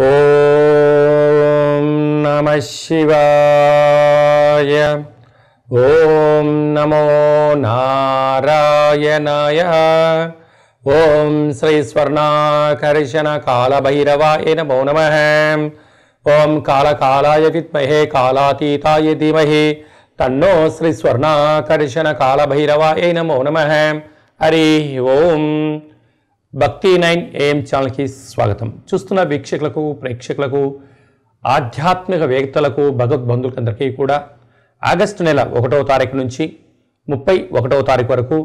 ॐ नमः शिवाय ॐ नमो नारायणाय ॐ श्रीस्वर्णाकर्षणकालभैरवाय नमो नमः ॐ कालकालाय विद्महे कालातीताय धीमहि तन्नो श्रीस्वर्णाकर्षणकालभैरवाय नमो नमः हरिः ॐ భక్తి నైన్ ఏఎం ఛానల్కి స్వాగతం చూస్తున్న వీక్షకులకు ప్రేక్షకులకు ఆధ్యాత్మిక వేత్తలకు అందరికీ కూడా ఆగస్టు నెల ఒకటవ తారీఖు నుంచి ముప్పై ఒకటవ తారీఖు వరకు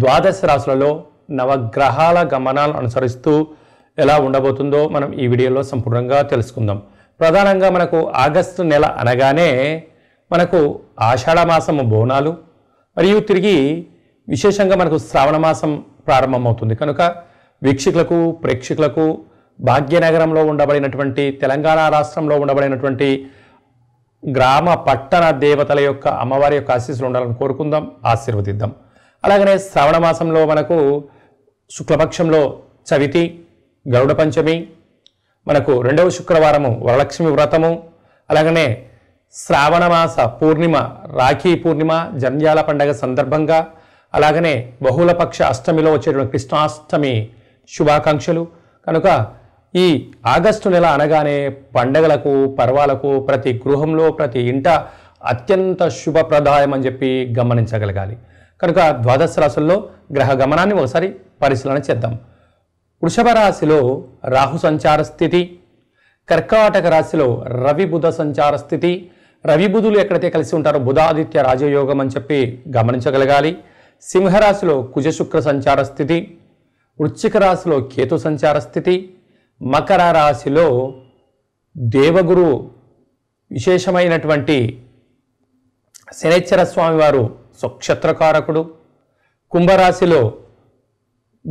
ద్వాదశ రాశులలో నవగ్రహాల గమనాలను అనుసరిస్తూ ఎలా ఉండబోతుందో మనం ఈ వీడియోలో సంపూర్ణంగా తెలుసుకుందాం ప్రధానంగా మనకు ఆగస్టు నెల అనగానే మనకు ఆషాఢమాసము బోనాలు మరియు తిరిగి విశేషంగా మనకు శ్రావణ మాసం ప్రారంభమవుతుంది కనుక వీక్షకులకు ప్రేక్షకులకు భాగ్యనగరంలో ఉండబడినటువంటి తెలంగాణ రాష్ట్రంలో ఉండబడినటువంటి గ్రామ పట్టణ దేవతల యొక్క అమ్మవారి యొక్క ఆశీస్సులు ఉండాలని కోరుకుందాం ఆశీర్వదిద్దాం అలాగనే శ్రావణ మాసంలో మనకు శుక్లపక్షంలో చవితి గరుడ పంచమి మనకు రెండవ శుక్రవారము వరలక్ష్మి వ్రతము అలాగనే శ్రావణ మాస పూర్ణిమ రాఖీ పూర్ణిమ జంధ్యాల పండగ సందర్భంగా అలాగనే బహుళపక్ష అష్టమిలో వచ్చేటువంటి కృష్ణాష్టమి శుభాకాంక్షలు కనుక ఈ ఆగస్టు నెల అనగానే పండగలకు పర్వాలకు ప్రతి గృహంలో ప్రతి ఇంట అత్యంత శుభప్రదాయం అని చెప్పి గమనించగలగాలి కనుక ద్వాదశ రాశుల్లో గ్రహ గమనాన్ని ఒకసారి పరిశీలన చేద్దాం వృషభ రాశిలో రాహు సంచార స్థితి కర్కాటక రాశిలో రవి బుధ సంచార స్థితి రవి బుధులు ఎక్కడైతే కలిసి ఉంటారో బుధాదిత్య రాజయోగం అని చెప్పి గమనించగలగాలి సింహరాశిలో కుజశుక్ర సంచార స్థితి వృశ్చిక రాశిలో కేతు సంచార స్థితి మకర రాశిలో దేవగురు విశేషమైనటువంటి శనిచ్చర స్వామివారు స్వక్షత్రకారకుడు కుంభరాశిలో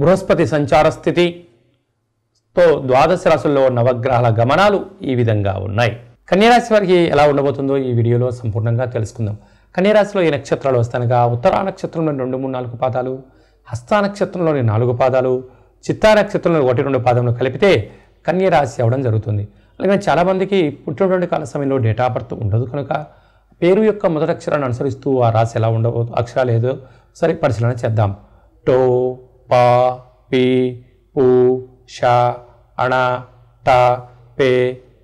బృహస్పతి సంచార స్థితితో ద్వాదశ రాశుల్లో నవగ్రహాల గమనాలు ఈ విధంగా ఉన్నాయి కన్యరాశి వారికి ఎలా ఉండబోతుందో ఈ వీడియోలో సంపూర్ణంగా తెలుసుకుందాం కన్యారాశిలో ఈ నక్షత్రాలు వస్తానగా ఉత్తరా నక్షత్రంలో రెండు మూడు నాలుగు పాదాలు హస్తానక్షత్రంలోని నాలుగు పాదాలు చిత్తానక్షత్రంలోని ఒకటి రెండు పాదములు కలిపితే కన్యరాశి అవ్వడం జరుగుతుంది అలాగే చాలామందికి పుట్టినటువంటి కాల సమయంలో డేట్ ఆఫ్ బర్త్ ఉండదు కనుక పేరు యొక్క మొదటి అక్షరాన్ని అనుసరిస్తూ ఆ రాశి ఎలా ఉండబో అక్షరాలు ఏదో సరే పరిశీలన చేద్దాం టో పా పి పు షా అణ ట పే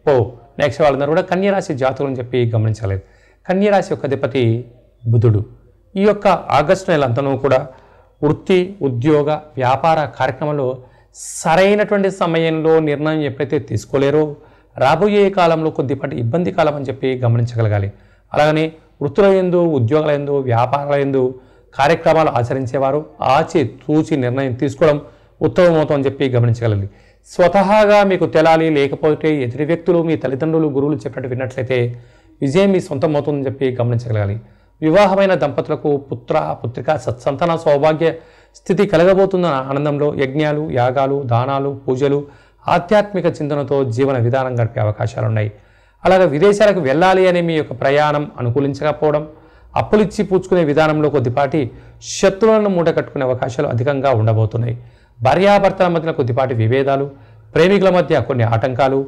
పో నెక్స్ట్ వాళ్ళందరూ కూడా కన్యరాశి జాతకులు అని చెప్పి గమనించలేదు కన్యరాశి యొక్క అధిపతి బుధుడు ఈ యొక్క ఆగస్టు అంతనూ కూడా వృత్తి ఉద్యోగ వ్యాపార కార్యక్రమంలో సరైనటువంటి సమయంలో నిర్ణయం ఎప్పుడైతే తీసుకోలేరో రాబోయే కాలంలో కొద్దిపాటి ఇబ్బంది కాలం అని చెప్పి గమనించగలగాలి అలాగనే వృత్తుల ఎందు ఉద్యోగాల ఎందు వ్యాపారాల ఎందు కార్యక్రమాలు ఆచరించేవారు ఆచి తూచి నిర్ణయం తీసుకోవడం ఉత్తమమవుతుందని అని చెప్పి గమనించగలండి స్వతహాగా మీకు తెలాలి లేకపోతే ఎదుటి వ్యక్తులు మీ తల్లిదండ్రులు గురువులు చెప్పినట్టు విన్నట్లయితే విజయం మీ సొంతం అవుతుందని చెప్పి గమనించగలగాలి వివాహమైన దంపతులకు పుత్ర పుత్రిక సత్సంతాన సౌభాగ్య స్థితి కలగబోతుందన్న ఆనందంలో యజ్ఞాలు యాగాలు దానాలు పూజలు ఆధ్యాత్మిక చింతనతో జీవన విధానం గడిపే అవకాశాలున్నాయి అలాగే విదేశాలకు వెళ్ళాలి అనే మీ యొక్క ప్రయాణం అనుకూలించకపోవడం అప్పులిచ్చి పూచుకునే విధానంలో కొద్దిపాటి శత్రువులను కట్టుకునే అవకాశాలు అధికంగా ఉండబోతున్నాయి భార్యాభర్తల మధ్యన కొద్దిపాటి విభేదాలు ప్రేమికుల మధ్య కొన్ని ఆటంకాలు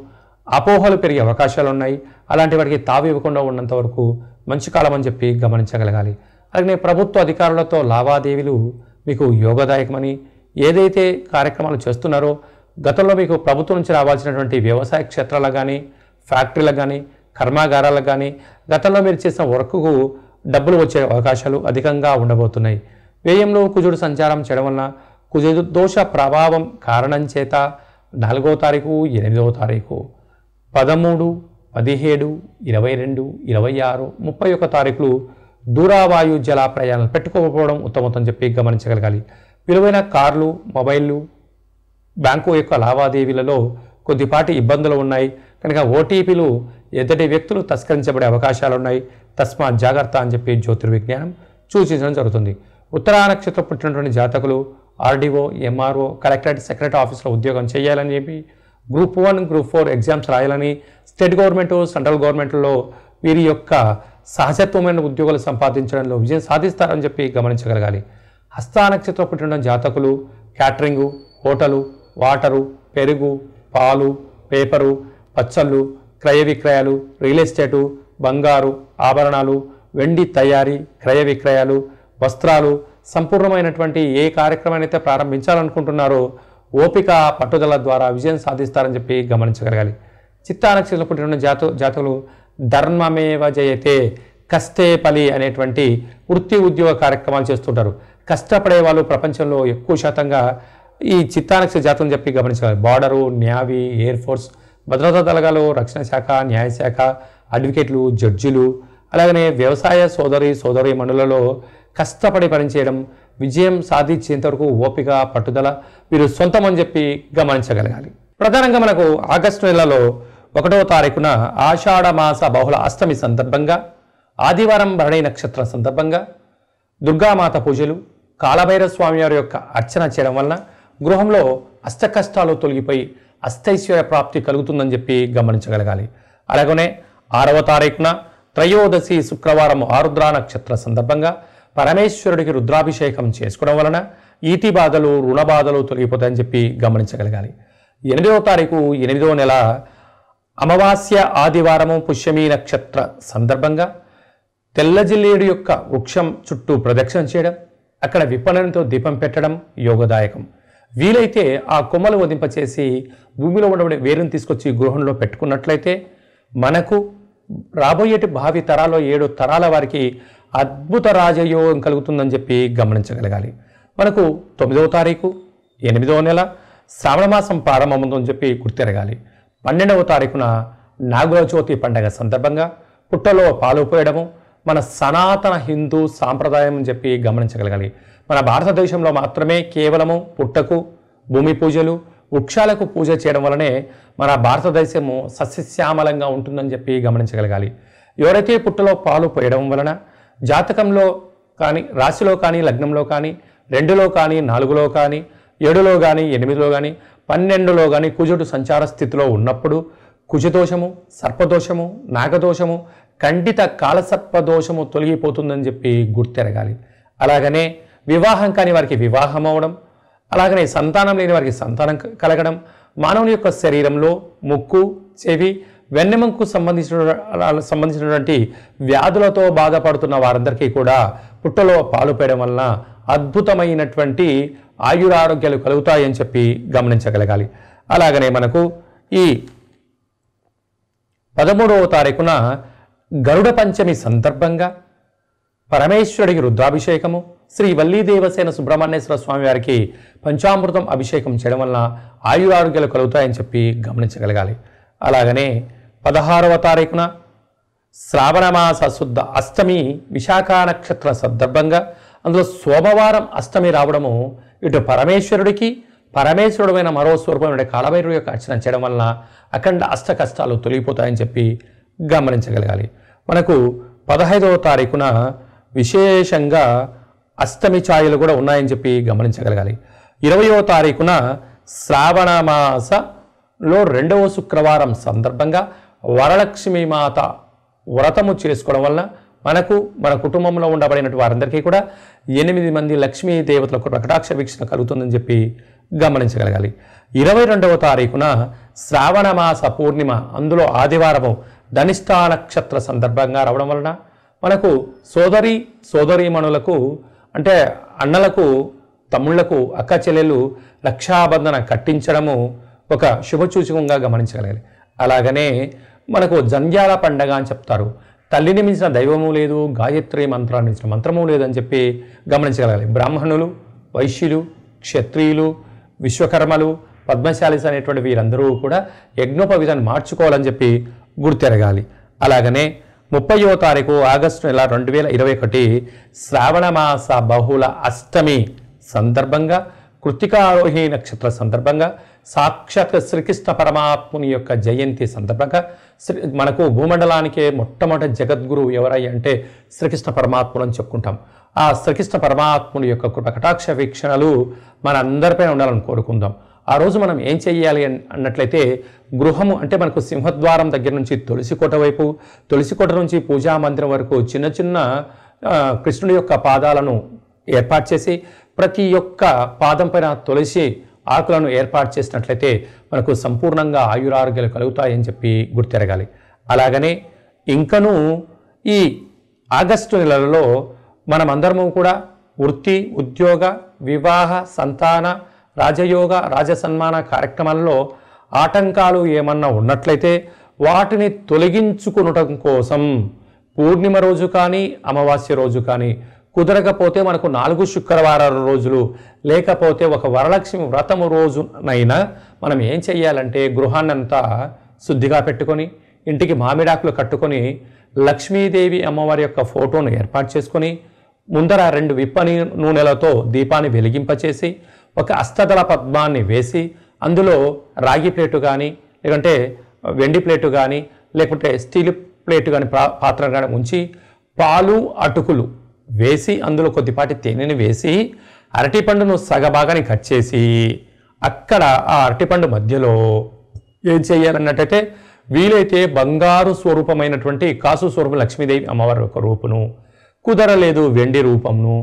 అపోహలు పెరిగే అవకాశాలు ఉన్నాయి అలాంటి వాటికి తావివ్వకుండా ఉన్నంత వరకు మంచి కాలం అని చెప్పి గమనించగలగాలి అలాగే ప్రభుత్వ అధికారులతో లావాదేవీలు మీకు యోగదాయకమని ఏదైతే కార్యక్రమాలు చేస్తున్నారో గతంలో మీకు ప్రభుత్వం నుంచి రావాల్సినటువంటి వ్యవసాయ క్షేత్రాలకు కానీ ఫ్యాక్టరీలకు కానీ కర్మాగారాలకు కానీ గతంలో మీరు చేసిన వర్క్కు డబ్బులు వచ్చే అవకాశాలు అధికంగా ఉండబోతున్నాయి వ్యయంలో కుజుడు సంచారం చేయడం వలన కుజుడు దోష ప్రభావం కారణం చేత నాలుగో తారీఖు ఎనిమిదవ తారీఖు పదమూడు పదిహేడు ఇరవై రెండు ఇరవై ఆరు ముప్పై ఒక తారీఖులు దూరావాయు జల ప్రయాణాలు పెట్టుకోకపోవడం ఉత్తమం చెప్పి గమనించగలగాలి విలువైన కార్లు మొబైళ్ళు బ్యాంకు యొక్క లావాదేవీలలో కొద్దిపాటి ఇబ్బందులు ఉన్నాయి కనుక ఓటీపీలు ఎదుటి వ్యక్తులు తస్కరించబడే అవకాశాలు ఉన్నాయి తస్మాత్ జాగ్రత్త అని చెప్పి జ్యోతిర్విజ్ఞానం సూచించడం జరుగుతుంది ఉత్తరా నక్షత్రం పుట్టినటువంటి జాతకులు ఆర్డీఓ ఎంఆర్ఓ కలెక్టరేట్ సెక్రటరీ ఆఫీసులో ఉద్యోగం చేయాలని చెప్పి group one group four exams రాయాలని స్టేట్ గవర్నమెంట్ సెంట్రల్ గవర్నమెంట్లో వీరి యొక్క సహజత్వమైన ఉద్యోగాలు సంపాదించడంలో విజయం సాధిస్తారని చెప్పి గమనించగలగాలి హస్తా పుట్టిన జాతకులు క్యాటరింగు హోటలు వాటరు పెరుగు పాలు పేపరు పచ్చళ్ళు క్రయ విక్రయాలు రియల్ ఎస్టేటు బంగారు ఆభరణాలు వెండి తయారీ క్రయ విక్రయాలు వస్త్రాలు సంపూర్ణమైనటువంటి ఏ కార్యక్రమాన్ని అయితే ప్రారంభించాలనుకుంటున్నారో ఓపిక పట్టుదల ద్వారా విజయం సాధిస్తారని చెప్పి గమనించగలగాలి చిత్తా నక్షత్రంలో పుట్టిన జాత జాతకులు ధర్మమేవ జయతే కస్తే పలి అనేటువంటి వృత్తి ఉద్యోగ కార్యక్రమాలు చేస్తుంటారు కష్టపడే వాళ్ళు ప్రపంచంలో ఎక్కువ శాతంగా ఈ చిత్తానక్ష జాతకం చెప్పి గమనించాలి బార్డరు న్యావీ ఎయిర్ ఫోర్స్ భద్రతా దళగాలు రక్షణ శాఖ న్యాయశాఖ అడ్వకేట్లు జడ్జిలు అలాగనే వ్యవసాయ సోదరి సోదరి మండలలో కష్టపడి పనిచేయడం విజయం సాధించేంతవరకు ఓపిక పట్టుదల మీరు సొంతమని చెప్పి గమనించగలగాలి ప్రధానంగా మనకు ఆగస్టు నెలలో ఒకటవ తారీఖున ఆషాఢ మాస బహుళ అష్టమి సందర్భంగా ఆదివారం భరణి నక్షత్రం సందర్భంగా దుర్గామాత పూజలు కాలభైర వారి యొక్క అర్చన చేయడం వలన గృహంలో అష్టకష్టాలు తొలగిపోయి అష్టైశ్వర్య ప్రాప్తి కలుగుతుందని చెప్పి గమనించగలగాలి అలాగనే ఆరవ తారీఖున త్రయోదశి శుక్రవారం ఆరుద్ర నక్షత్ర సందర్భంగా పరమేశ్వరుడికి రుద్రాభిషేకం చేసుకోవడం వలన ఈతి బాధలు రుణ బాధలు తొలగిపోతాయని చెప్పి గమనించగలగాలి ఎనిమిదవ తారీఖు ఎనిమిదవ నెల అమావాస్య ఆదివారము పుష్యమి నక్షత్ర సందర్భంగా తెల్లజిల్లేడు యొక్క వృక్షం చుట్టూ ప్రదక్షిణ చేయడం అక్కడ విపణనంతో దీపం పెట్టడం యోగదాయకం వీలైతే ఆ కొమ్మలు వదింపచేసి భూమిలో ఉండబడి వేరుని తీసుకొచ్చి గృహంలో పెట్టుకున్నట్లయితే మనకు రాబోయేటి భావి తరాలో ఏడు తరాల వారికి అద్భుత రాజయోగం కలుగుతుందని చెప్పి గమనించగలగాలి మనకు తొమ్మిదవ తారీఖు ఎనిమిదవ నెల శ్రావణ మాసం ప్రారంభమవుతుందని చెప్పి గుర్తిరగాలి పన్నెండవ తారీఖున నాగుల చవితి పండగ సందర్భంగా పుట్టలో పాలు పోయడము మన సనాతన హిందూ సాంప్రదాయం అని చెప్పి గమనించగలగాలి మన భారతదేశంలో మాత్రమే కేవలము పుట్టకు భూమి పూజలు వృక్షాలకు పూజ చేయడం వలనే మన భారతదేశము సస్యశ్యామలంగా ఉంటుందని చెప్పి గమనించగలగాలి ఎవరైతే పుట్టలో పాలు పోయడం వలన జాతకంలో కానీ రాశిలో కానీ లగ్నంలో కానీ రెండులో కానీ నాలుగులో కానీ ఏడులో కానీ ఎనిమిదిలో కానీ పన్నెండులో కానీ కుజుడు సంచార స్థితిలో ఉన్నప్పుడు కుజదోషము సర్పదోషము నాగదోషము ఖండిత కాలసర్పదోషము తొలగిపోతుందని చెప్పి గుర్తెరగాలి అలాగనే వివాహం కాని వారికి వివాహం అవడం అలాగనే సంతానం లేని వారికి సంతానం కలగడం మానవుని యొక్క శరీరంలో ముక్కు చెవి వెన్నెముకు సంబంధించిన సంబంధించినటువంటి వ్యాధులతో బాధపడుతున్న వారందరికీ కూడా పుట్టలో పాలు పేయడం వలన అద్భుతమైనటువంటి ఆయురారోగ్యాలు కలుగుతాయని చెప్పి గమనించగలగాలి అలాగనే మనకు ఈ పదమూడవ తారీఖున గరుడ పంచమి సందర్భంగా పరమేశ్వరుడికి రుద్రాభిషేకము శ్రీ వల్లీదేవసేన సుబ్రహ్మణ్యేశ్వర స్వామి వారికి పంచామృతం అభిషేకం చేయడం వలన ఆయురారోగ్యాలు కలుగుతాయని చెప్పి గమనించగలగాలి అలాగనే పదహారవ తారీఖున శ్రావణమాస శుద్ధ అష్టమి విశాఖ నక్షత్ర సందర్భంగా అందులో సోమవారం అష్టమి రావడము ఇటు పరమేశ్వరుడికి పరమేశ్వరుడమైన మరో స్వరూపమైన కాలభైరుడు యొక్క అర్చన చేయడం వలన అఖండ అష్ట కష్టాలు తొలగిపోతాయని చెప్పి గమనించగలగాలి మనకు పదహైదవ తారీఖున విశేషంగా అష్టమి ఛాయలు కూడా ఉన్నాయని చెప్పి గమనించగలగాలి ఇరవయో తారీఖున శ్రావణమాసలో రెండవ శుక్రవారం సందర్భంగా వరలక్ష్మి మాత వ్రతము చేసుకోవడం వల్ల మనకు మన కుటుంబంలో ఉండబడినటువంటి వారందరికీ కూడా ఎనిమిది మంది లక్ష్మీ దేవతలకు కటాక్ష వీక్షణ కలుగుతుందని చెప్పి గమనించగలగాలి ఇరవై రెండవ తారీఖున శ్రావణ మాస పూర్ణిమ అందులో ఆదివారము ధనిష్టా నక్షత్ర సందర్భంగా రావడం వలన మనకు సోదరి సోదరీమణులకు అంటే అన్నలకు తమ్ముళ్లకు అక్క చెల్లెలు రక్షాబంధన కట్టించడము ఒక శుభసూచకంగా గమనించగలగాలి అలాగనే మనకు జంధ్యాల పండగ అని చెప్తారు తల్లిని మించిన దైవము లేదు గాయత్రి మంత్రాన్ని మించిన మంత్రము లేదని చెప్పి గమనించగలగాలి బ్రాహ్మణులు వైశ్యులు క్షత్రియులు విశ్వకర్మలు పద్మశాలిస్ అనేటువంటి వీరందరూ కూడా యజ్ఞోపవిధాన్ని మార్చుకోవాలని చెప్పి గుర్తెరగాలి అలాగనే ముప్పయో తారీఖు ఆగస్టు నెల రెండు వేల ఇరవై ఒకటి శ్రావణ మాస బహుళ అష్టమి సందర్భంగా కృతికారోహి నక్షత్ర సందర్భంగా సాక్షాత్ శ్రీకృష్ణ పరమాత్ముని యొక్క జయంతి సందర్భంగా శ్రీ మనకు భూమండలానికే మొట్టమొదటి జగద్గురువు ఎవరై అంటే శ్రీకృష్ణ పరమాత్ముడు అని చెప్పుకుంటాం ఆ శ్రీకృష్ణ పరమాత్ముని యొక్క కృప కటాక్ష వీక్షణలు మన అందరిపైన ఉండాలని కోరుకుందాం ఆ రోజు మనం ఏం చేయాలి అన్నట్లయితే గృహము అంటే మనకు సింహద్వారం దగ్గర నుంచి తులసికోట వైపు తులసికోట నుంచి పూజా మందిరం వరకు చిన్న చిన్న కృష్ణుడి యొక్క పాదాలను ఏర్పాటు చేసి ప్రతి ఒక్క పాదం పైన తులసి ఆకులను ఏర్పాటు చేసినట్లయితే మనకు సంపూర్ణంగా ఆయురారోగ్యాలు కలుగుతాయని చెప్పి గుర్తెరగాలి అలాగనే ఇంకనూ ఈ ఆగస్టు నెలలో మనమందరము కూడా వృత్తి ఉద్యోగ వివాహ సంతాన రాజయోగ రాజసన్మాన కార్యక్రమాల్లో ఆటంకాలు ఏమన్నా ఉన్నట్లయితే వాటిని తొలగించుకునటం కోసం పూర్ణిమ రోజు కానీ అమావాస్య రోజు కానీ కుదరకపోతే మనకు నాలుగు శుక్రవారాల రోజులు లేకపోతే ఒక వరలక్ష్మి వ్రతము రోజునైనా మనం ఏం చేయాలంటే గృహాన్నంతా శుద్ధిగా పెట్టుకొని ఇంటికి మామిడాకులు కట్టుకొని లక్ష్మీదేవి అమ్మవారి యొక్క ఫోటోను ఏర్పాటు చేసుకొని ముందర రెండు విప్పని నూనెలతో దీపాన్ని వెలిగింపచేసి ఒక అస్తదళ పద్మాన్ని వేసి అందులో రాగి ప్లేటు కానీ లేకుంటే వెండి ప్లేటు కానీ లేకుంటే స్టీల్ ప్లేటు కానీ పాత్ర కానీ ఉంచి పాలు అటుకులు వేసి అందులో కొద్దిపాటి తేనెని వేసి అరటిపండును సగభాగాన్ని కట్ చేసి అక్కడ ఆ అరటిపండు మధ్యలో ఏం చేయాలన్నట్టయితే వీలైతే బంగారు స్వరూపమైనటువంటి కాసు స్వరూపం లక్ష్మీదేవి అమ్మవారి యొక్క రూపును కుదరలేదు వెండి రూపంను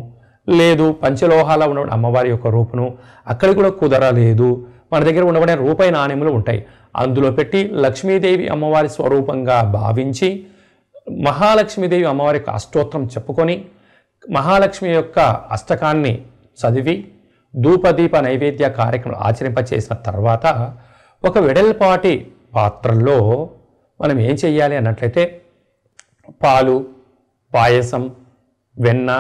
లేదు పంచలోహాల ఉన్న అమ్మవారి యొక్క రూపును అక్కడ కూడా కుదరలేదు మన దగ్గర ఉండబడే రూపాయి నాణ్యములు ఉంటాయి అందులో పెట్టి లక్ష్మీదేవి అమ్మవారి స్వరూపంగా భావించి మహాలక్ష్మీదేవి అమ్మవారి యొక్క అష్టోత్తరం చెప్పుకొని మహాలక్ష్మి యొక్క అష్టకాన్ని చదివి ధూపదీప నైవేద్య కార్యక్రమం ఆచరింపచేసిన తర్వాత ఒక వెడల్పాటి పాత్రల్లో మనం ఏం చేయాలి అన్నట్లయితే పాలు పాయసం వెన్న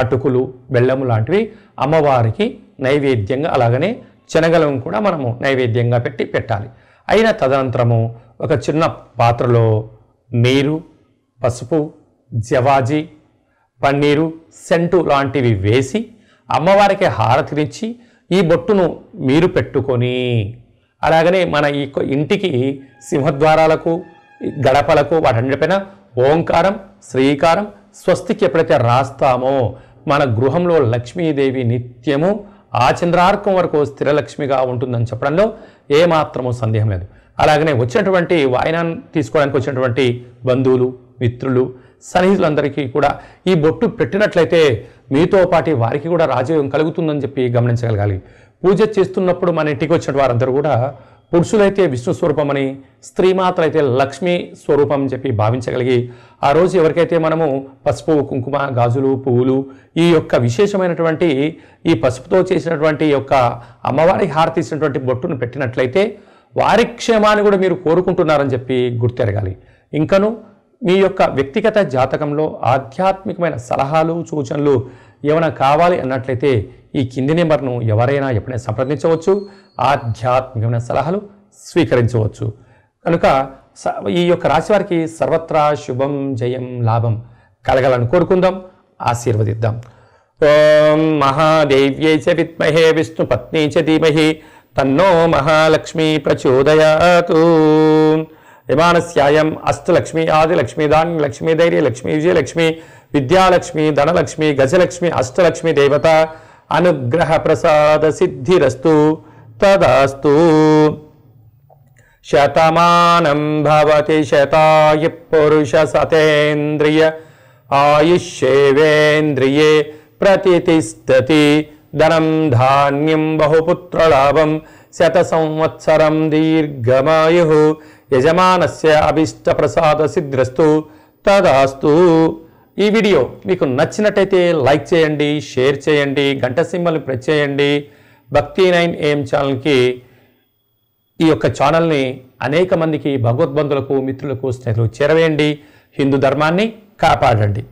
అటుకులు బెల్లము లాంటివి అమ్మవారికి నైవేద్యంగా అలాగనే శనగలం కూడా మనము నైవేద్యంగా పెట్టి పెట్టాలి అయిన తదనంతరము ఒక చిన్న పాత్రలో నీరు పసుపు జవాజీ పన్నీరు సెంటు లాంటివి వేసి అమ్మవారికి హారతినిచ్చి ఈ బొట్టును మీరు పెట్టుకొని అలాగనే మన ఈ ఇంటికి సింహద్వారాలకు గడపలకు వాటన్నిటిపైన ఓంకారం శ్రీకారం స్వస్తికి ఎప్పుడైతే రాస్తామో మన గృహంలో లక్ష్మీదేవి నిత్యము ఆ చంద్రార్కం వరకు స్థిరలక్ష్మిగా ఉంటుందని చెప్పడంలో ఏమాత్రము సందేహం లేదు అలాగనే వచ్చినటువంటి వాయినాన్ని తీసుకోవడానికి వచ్చినటువంటి బంధువులు మిత్రులు సన్నిహితులందరికీ కూడా ఈ బొట్టు పెట్టినట్లయితే మీతో పాటు వారికి కూడా రాజయోగం కలుగుతుందని చెప్పి గమనించగలగాలి పూజ చేస్తున్నప్పుడు మన ఇంటికి వచ్చిన వారందరూ కూడా పురుషులైతే విష్ణు స్వరూపమని స్త్రీమాతలైతే లక్ష్మీ స్వరూపం అని చెప్పి భావించగలిగి ఆ రోజు ఎవరికైతే మనము పసుపు కుంకుమ గాజులు పువ్వులు ఈ యొక్క విశేషమైనటువంటి ఈ పసుపుతో చేసినటువంటి యొక్క అమ్మవారి ఇచ్చినటువంటి బొట్టును పెట్టినట్లయితే వారి క్షేమాన్ని కూడా మీరు కోరుకుంటున్నారని చెప్పి గుర్తెరగాలి ఇంకనూ మీ యొక్క వ్యక్తిగత జాతకంలో ఆధ్యాత్మికమైన సలహాలు సూచనలు ఏమైనా కావాలి అన్నట్లయితే ఈ కింది నెంబర్ను ఎవరైనా ఎప్పుడైనా సంప్రదించవచ్చు ఆధ్యాత్మికమైన సలహాలు స్వీకరించవచ్చు కనుక ఈ యొక్క రాశివారికి సర్వత్రా శుభం జయం లాభం కలగాలని కోరుకుందాం ఆశీర్వదిద్దాం ఓం మహాదేవ్యై చ విద్మహే విష్ణుపత్ని చ ధీమహి తన్నో మహాలక్ష్మి ప్రచోదయాతూ விமானசியாயம் அஷ்டலக்ஷ்மி ஆதிலக்ஷ்மி தானிய லக்ஷ்மி தைரிய லக்ஷ்மி விஜயலக்ஷ்மி வித்யாலக்ஷ்மி தனலக்ஷ்மி கஜலக்ஷ்மி அஷ்டலக்ஷ்மி தேவதா அனுகிரக பிரசாத சித்திரஸ்து ததாஸ்து शतमानं भवति शताय पुरुषसतेन्द्रिय आयुष्येवेन्द्रिये प्रतितिष्ठति धनं धान्यं बहुपुत्रलाभं शतसंवत्सरं दीर्घमायुः యజమానస్య అభిష్ట ప్రసాద సిద్ధ్రస్తు తదాస్తు ఈ వీడియో మీకు నచ్చినట్టయితే లైక్ చేయండి షేర్ చేయండి గంట సింబల్ ప్రెస్ చేయండి భక్తి నైన్ ఏం ఛానల్కి ఈ యొక్క ఛానల్ని అనేక మందికి భగవద్బంధులకు మిత్రులకు స్నేహితులు చేరవేయండి హిందూ ధర్మాన్ని కాపాడండి